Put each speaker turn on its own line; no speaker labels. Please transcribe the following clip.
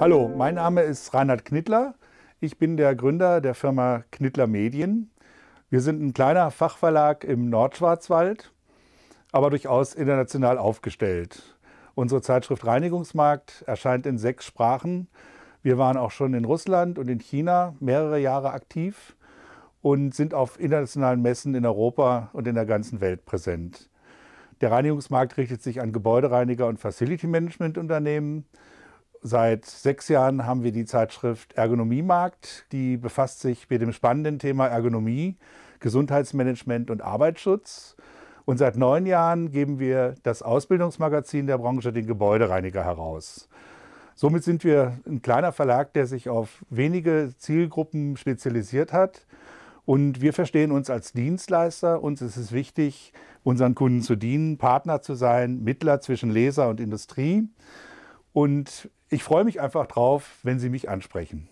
Hallo, mein Name ist Reinhard Knittler. Ich bin der Gründer der Firma Knittler Medien. Wir sind ein kleiner Fachverlag im Nordschwarzwald, aber durchaus international aufgestellt. Unsere Zeitschrift Reinigungsmarkt erscheint in sechs Sprachen. Wir waren auch schon in Russland und in China mehrere Jahre aktiv und sind auf internationalen Messen in Europa und in der ganzen Welt präsent. Der Reinigungsmarkt richtet sich an Gebäudereiniger und Facility Management Unternehmen. Seit sechs Jahren haben wir die Zeitschrift Ergonomiemarkt. die befasst sich mit dem spannenden Thema Ergonomie, Gesundheitsmanagement und Arbeitsschutz. Und seit neun Jahren geben wir das Ausbildungsmagazin der Branche, den Gebäudereiniger, heraus. Somit sind wir ein kleiner Verlag, der sich auf wenige Zielgruppen spezialisiert hat. Und wir verstehen uns als Dienstleister. Uns ist es wichtig, unseren Kunden zu dienen, Partner zu sein, Mittler zwischen Leser und Industrie. Und ich freue mich einfach drauf, wenn Sie mich ansprechen.